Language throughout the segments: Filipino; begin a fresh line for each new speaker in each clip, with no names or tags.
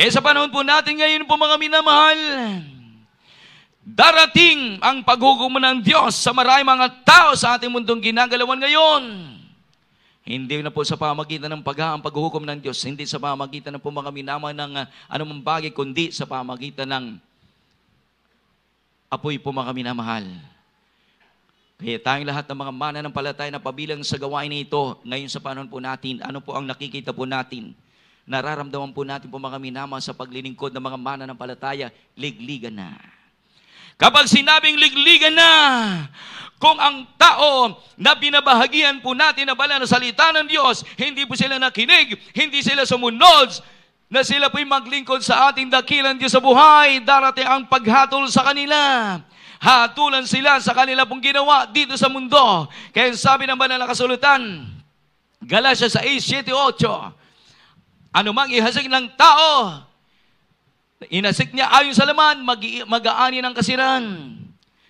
Eh sa panahon po natin ngayon po mga minamahal, darating ang paghukom ng Diyos sa marami mga tao sa ating mundong ginagalawan ngayon. Hindi na po sa pamagitan ng pag paghaang paghukom ng Diyos, hindi sa pamagitan ng po mga minamahal ng uh, anumang bagay, kundi sa pamagitan ng apoy po mga minamahal. Kaya tayong lahat ng mga mana ng mananampalataya na pabilang sa gawain nito ngayon sa panahon po natin, ano po ang nakikita po natin? Nararamdaman po natin po mga minamang sa paglilingkod ng mga mana ng palataya, ligligan na. Kapag sinabing ligligan na, kung ang tao na binabahagian po natin na bala ng salita ng Diyos, hindi po sila nakinig, hindi sila sumunod, na sila po'y maglingkod sa ating dakilan Diyos sa buhay, darating ang paghatol sa kanila. Hatulan sila sa kanila pong ginawa dito sa mundo. Kaya sabi ng banal na kasulutan, Galatia 6, 7, 8, Anumang ihasig ng tao, inasig niya ayon sa laman, mag-aani ng kasiran.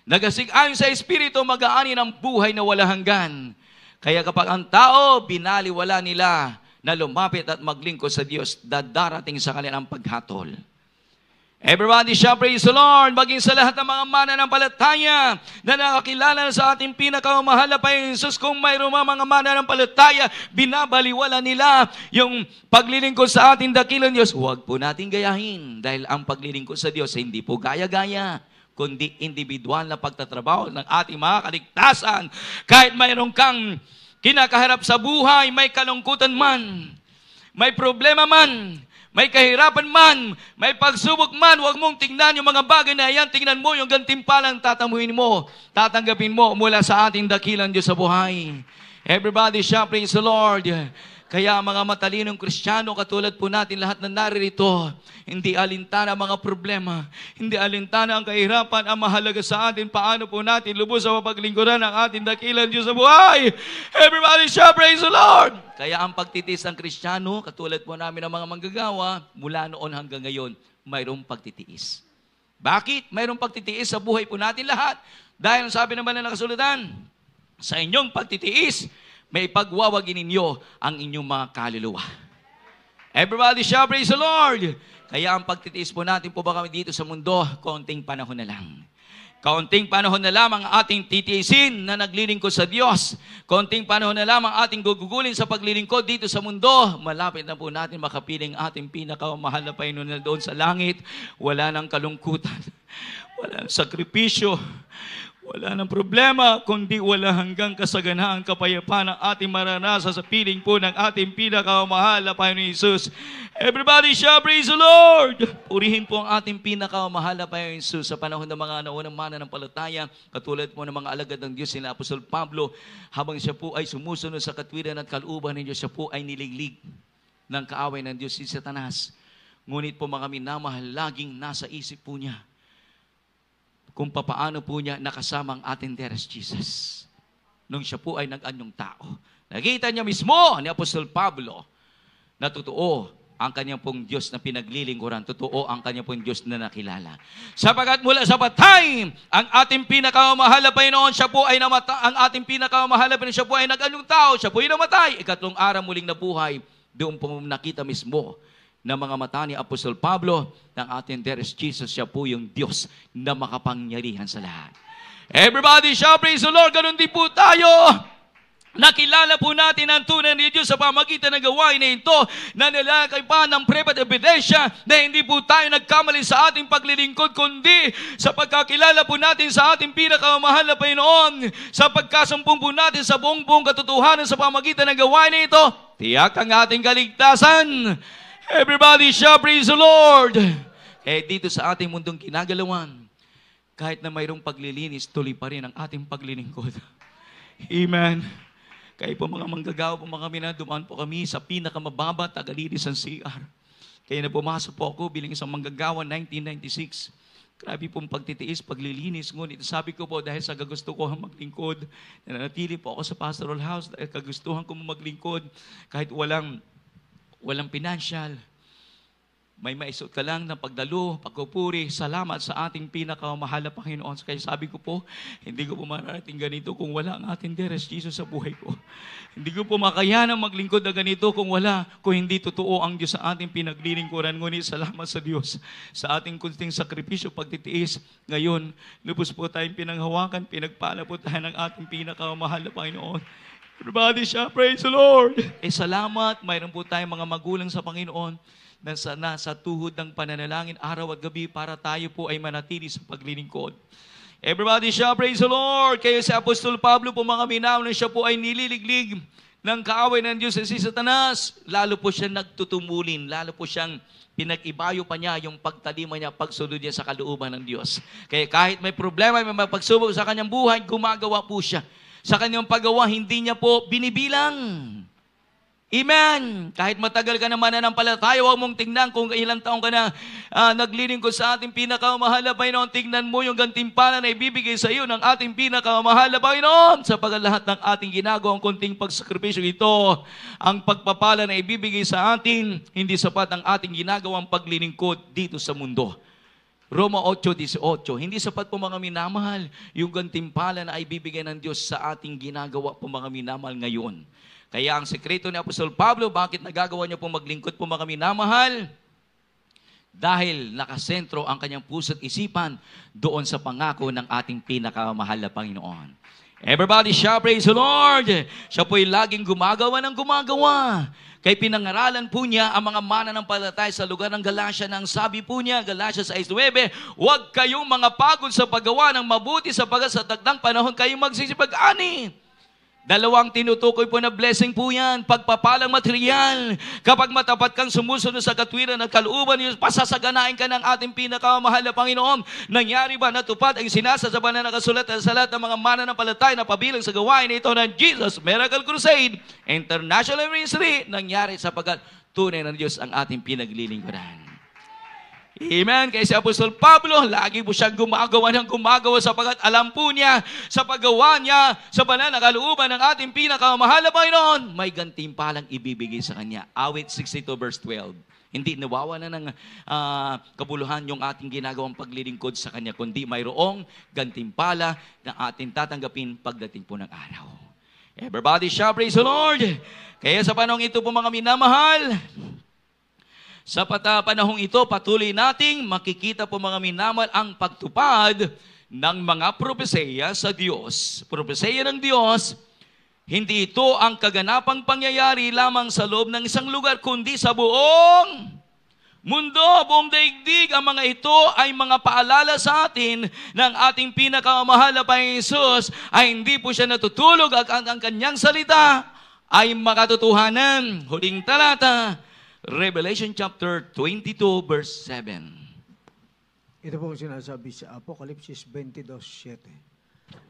Nagasik ayon sa Espiritu, mag-aani ng buhay na wala hanggan. Kaya kapag ang tao, binaliwala nila na lumapit at maglingkod sa Diyos, dadarating sa ang paghatol. Everybody shout praise the Lord, maging sa lahat ng mga mananampalataya na nakakilala sa ating pinakamahal na Jesus. kung mayroong mga mananampalataya, binabaliwala nila yung paglilingkod sa ating dakilan Diyos. Huwag po natin gayahin dahil ang paglilingkod sa Diyos hindi po gaya-gaya kundi individual na pagtatrabaho ng ating mga kaligtasan. Kahit mayroon kang kinakaharap sa buhay, may kalungkutan man, may problema man, may kahirapan man, may pagsubok man, huwag mong tingnan yung mga bagay na yan. Tingnan mo yung gantimpalang tatamuhin mo, tatanggapin mo mula sa ating dakilang Diyos sa buhay. Everybody shout, praise the Lord. Kaya mga matalinong Kristiyano, katulad po natin lahat na naririto, hindi alintana ang mga problema, hindi alintana ang kahirapan, ang mahalaga sa atin, paano po natin lubos sa mapaglingkuran ang ating dakilan Diyos sa buhay. Everybody shout praise the Lord! Kaya ang pagtitis ng Kristiyano, katulad po namin ng mga manggagawa, mula noon hanggang ngayon, mayroong pagtitiis. Bakit? Mayroong pagtitiis sa buhay po natin lahat. Dahil sabi naman na nakasulatan, sa inyong pagtitiis, may pagwawagin ninyo ang inyong mga kaluluwa. Everybody shall praise the Lord! Kaya ang pagtitiis po natin po ba kami dito sa mundo, konting panahon na lang. Kaunting panahon na lamang ating titiisin na naglilingkod sa Diyos. Kaunting panahon na lamang ating gugugulin sa paglilingkod dito sa mundo. Malapit na po natin makapiling ating pinakamahal na Panginoon na doon sa langit. Wala nang kalungkutan. Wala nang sakripisyo. Wala nang problema, kundi wala hanggang kasaganaan, kapayapaan ang ating maranasan sa piling po ng ating pinakamahal na Panginoon Jesus. Everybody shout praise the Lord! Purihin po ang ating pinakamahal na Panginoon Jesus sa panahon ng mga naunang mana ng palataya, katulad po ng mga alagad ng Diyos, sila Apostol Pablo, habang siya po ay sumusunod sa katwiran at kaluban ninyo, siya po ay niliglig ng kaaway ng Diyos si Satanas. Ngunit po mga minamahal, laging nasa isip po niya kung papaano po niya nakasama ang ating dearest Jesus nung siya po ay nag-anyong tao. Nakita niya mismo ni Apostol Pablo na totoo ang kanyang pong Diyos na pinaglilingkuran. Totoo ang kanyang pong Diyos na nakilala. Sapagat mula sa patay, ang ating pinakamahal na Panginoon, siya po ay namatay, ang ating pinakamahal na Panginoon, siya po ay nag-anyong tao, siya po ay namatay. Ikatlong araw muling nabuhay, doon po nakita mismo ng mga mata ni Apostol Pablo ng ating there is Jesus, siya po yung Diyos na makapangyarihan sa lahat. Everybody shout praise the Lord. Ganun din po tayo. Nakilala po natin ang tunay ni Diyos sa pamagitan ng gawain na ito na nilalakay pa ng prepat ebidensya na hindi po tayo nagkamali sa ating paglilingkod kundi sa pagkakilala po natin sa ating pinakamahal na Panginoon sa pagkasumpong po natin sa buong buong katotohanan sa pamagitan ng gawain na ito, tiyak ang ating kaligtasan. Everybody shall praise the Lord! Eh, dito sa ating mundong ginagalawan, kahit na mayroong paglilinis, tuloy pa rin ang ating paglilingkod. Amen. Kaya po mga manggagawa po mga kami na dumaan po kami sa pinakamababa tagalinis ng CR. Kaya na pumasok po ako bilang isang manggagawa 1996. Grabe pong pagtitiis, paglilinis. Ngunit sabi ko po dahil sa gagusto ko maglingkod, nanatili po ako sa pastoral house dahil kagustuhan ko maglingkod kahit walang walang financial, may maisot ka lang ng pagdalo, pagpupuri, salamat sa ating pinakamahal na Panginoon. Kaya sabi ko po, hindi ko po mararating ganito kung wala ang ating dearest Jesus sa buhay ko. Hindi ko po makayanan maglingkod na ganito kung wala, kung hindi totoo ang Diyos sa ating pinaglilingkuran. Ngunit salamat sa Diyos sa ating kunting sakripisyo, pagtitiis. Ngayon, lubos po tayong pinanghawakan, pinagpala po tayo ng ating pinakamahal na Panginoon. Everybody siya, praise the Lord. Eh salamat, mayroon po tayong mga magulang sa Panginoon na sa, na, sa tuhod ng pananalangin araw at gabi para tayo po ay manatili sa paglilingkod. Everybody siya, praise the Lord. Kayo si Apostol Pablo po mga minaw na siya po ay nililiglig ng kaaway ng Diyos si Satanas. Lalo po siya nagtutumulin, lalo po siyang pinag-ibayo pa niya yung pagtalima niya, pagsunod niya sa kalooban ng Diyos. Kaya kahit may problema, may pagsubok sa kanyang buhay, gumagawa po siya sa kanyang paggawa, hindi niya po binibilang. Amen. Kahit matagal ka na mananampalataya, huwag mong tingnan kung ilang taong ka na uh, naglilingkod sa ating pinakamahal na Panginoon. Tingnan mo yung gantimpala na ibibigay sa iyo ng ating pinakamahal na Panginoon. Sa lahat ng ating ginagawa, ang kunting pagsakripisyo ito, ang pagpapala na ibibigay sa atin, hindi sapat ang ating ginagawang paglilingkod dito sa mundo. Roma 8.18, hindi sapat po mga minamahal yung gantimpala na ibibigay ng Diyos sa ating ginagawa po mga minamahal ngayon. Kaya ang sekreto ni Apostol Pablo, bakit nagagawa niya po maglingkod po mga minamahal? Dahil nakasentro ang kanyang puso at isipan doon sa pangako ng ating pinakamahal na Panginoon. Everybody, siya praise the Lord! Siya po'y laging gumagawa ng gumagawa Kay pinangaralan po niya ang mga palatay sa lugar ng Galacia nang sabi po niya, Galacia 6.9, Huwag kayong mga pagod sa paggawa ng mabuti sapagat sa tagdang panahon kayong magsisipag-ani. Dalawang tinutukoy po na blessing po yan, pagpapalang material. Kapag matapat kang sumusunod sa katwiran at kaluuban, pasasaganain ka ng ating pinakamahal na Panginoon. Nangyari ba natupad ang sinasasaba na nakasulat sa lahat ng mga mananampalatay na pabilang sa gawain ito ng Jesus Miracle Crusade International Ministry? Nangyari sapagkat tunay ng Diyos ang ating pinaglilingkuran. Amen. Kaya si Apostol Pablo, lagi po siyang gumagawa ng gumagawa sapagat alam po niya sa paggawa niya sa banal na kalooban ng ating pinakamahal na Panginoon, may gantimpalang ibibigay sa kanya. Awit 62 verse 12. Hindi nawawala ng uh, kabuluhan yung ating ginagawang paglilingkod sa Kanya, kundi mayroong gantimpala na ating tatanggapin pagdating po ng araw. Everybody shout, praise the Lord! Kaya sa panong ito po mga minamahal, sa panahong ito, patuloy nating makikita po mga minamal ang pagtupad ng mga propeseya sa Diyos. Propeseya ng Diyos, hindi ito ang kaganapang pangyayari lamang sa loob ng isang lugar, kundi sa buong mundo, buong daigdig, ang mga ito ay mga paalala sa atin ng ating pinakamahal na Jesus ay hindi po siya natutulog at ang, kanyang salita ay makatotohanan. Huling talata, Revelation chapter 22 verse 7. Ito po ang sinasabi sa Apocalypse 22:7.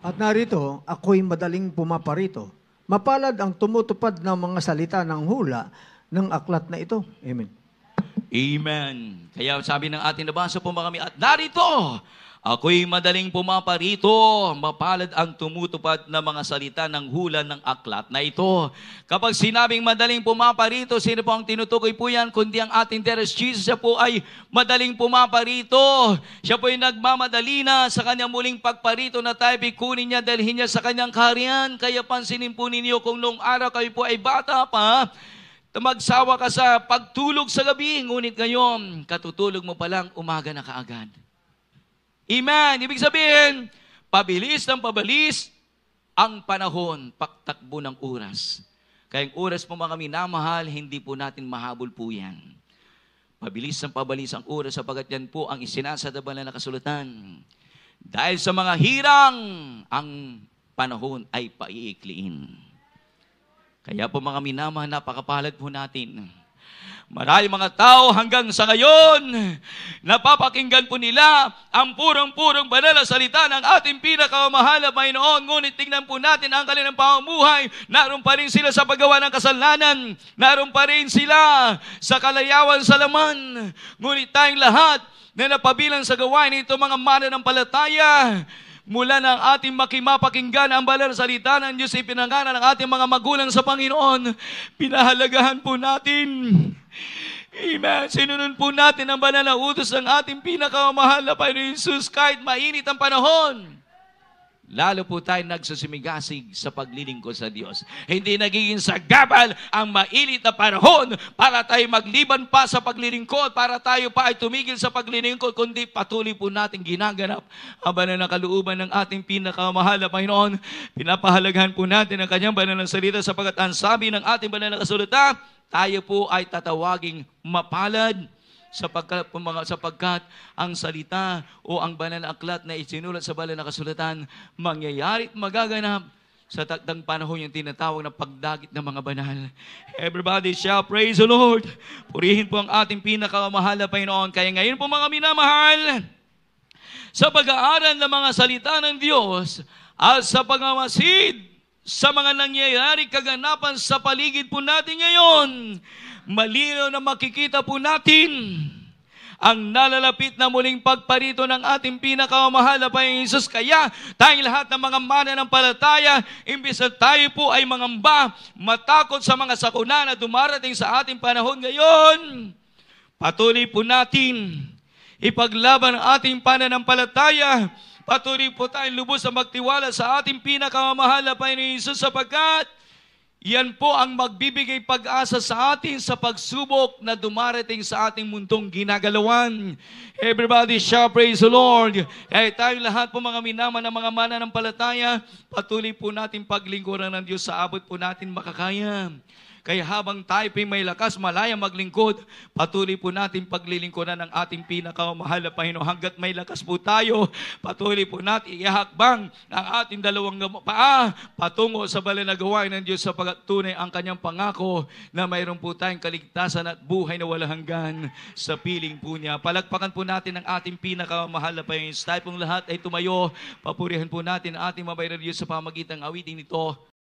At narito, ako'y madaling pumaparito. Mapalad ang tumutupad ng mga salita ng hula ng aklat na ito. Amen. Amen. Kaya sabi ng ating nabasa po mga kami, at narito, Ako'y madaling pumaparito, mapalad ang tumutupad na mga salita ng hula ng aklat na ito. Kapag sinabing madaling pumaparito, sino po ang tinutukoy po yan? Kundi ang ating Teres Jesus, siya po ay madaling pumaparito. Siya po ay nagmamadali na sa kanyang muling pagparito na tayo kunin niya, dalhin niya sa kanyang kaharian. Kaya pansinin po ninyo kung noong araw kayo po ay bata pa, magsawa ka sa pagtulog sa gabi, ngunit ngayon, katutulog mo palang umaga na kaagad. Amen. Ibig sabihin, pabilis ng pabilis ang panahon, pagtakbo ng oras. Kaya ang oras po mga minamahal, hindi po natin mahabol po yan. Pabilis ng pabilis ang oras sapagat yan po ang isinasadabalan na kasulatan. Dahil sa mga hirang, ang panahon ay paiikliin. Kaya po mga minamahal, napakapalad po natin Marami mga tao hanggang sa ngayon, napapakinggan po nila ang purong-purong banal na salita ng ating pinakamahal na Panginoon. Ngunit tingnan po natin ang kanilang pamumuhay. Naroon pa rin sila sa paggawa ng kasalanan. Naroon pa rin sila sa kalayawan sa laman. Ngunit tayong lahat na napabilang sa gawain nito mga mananampalataya, palataya, mula ng ating makimapakinggan ang banal salita ng Diyos, ipinanganan ng ating mga magulang sa Panginoon, pinahalagahan po natin. Amen. Sinunod po natin ang banal na utos ng ating pinakamahal na Panginoon Jesus kahit mainit ang panahon. Lalo po tayo nagsasimigasig sa paglilingkod sa Diyos. Hindi nagiging sagabal ang mailit na parahon para tayo magliban pa sa paglilingkod, para tayo pa ay tumigil sa paglilingkod, kundi patuloy po natin ginaganap habang na nakaluuban ng ating pinakamahal na Panginoon. Pinapahalagahan po natin ang kanyang banal na salita sapagat ang sabi ng ating banal na kasulatan, tayo po ay tatawaging mapalad, sapagkat, sapagkat ang salita o ang banal na aklat na isinulat sa banal na kasulatan, mangyayari at magaganap sa takdang panahon yung tinatawag na pagdagit ng mga banal. Everybody shall praise the Lord. Purihin po ang ating pinakamahal na Panginoon. Kaya ngayon po mga minamahal, sa pag-aaral ng mga salita ng Diyos at sa pangamasid sa mga nangyayari kaganapan sa paligid po natin ngayon, malinaw na makikita po natin ang nalalapit na muling pagparito ng ating pinakamahal na Panginoon Kaya tayong lahat ng mga mana ng palataya, imbis na tayo po ay mangamba, matakot sa mga sakuna na dumarating sa ating panahon ngayon, patuloy po natin ipaglaban ang ating pananampalataya. Patuloy po tayong lubos na magtiwala sa ating pinakamahal na Panginoon Jesus sapagkat yan po ang magbibigay pag-asa sa atin sa pagsubok na dumarating sa ating mundong ginagalawan. Everybody, shall praise the Lord. Kaya tayo lahat po mga minama ng mga mananampalataya, patuloy po natin paglingkuran ng Diyos sa abot po natin makakaya. Kaya habang tayo po may lakas, malaya maglingkod, patuloy po natin paglilingkuran ng ating pinakamahal na Panginoon. Hanggat may lakas po tayo, patuloy po natin ihakbang ang ating dalawang paa patungo sa balinagawain ng Diyos sapagat tunay ang kanyang pangako na mayroon po tayong kaligtasan at buhay na walang hanggan sa piling po niya. Palagpakan po natin ang ating pinakamahal na Panginoon. Tayo pong lahat ay tumayo. Papurihan po natin ang ating mabayari Diyos sa pamagitan ng awiting nito.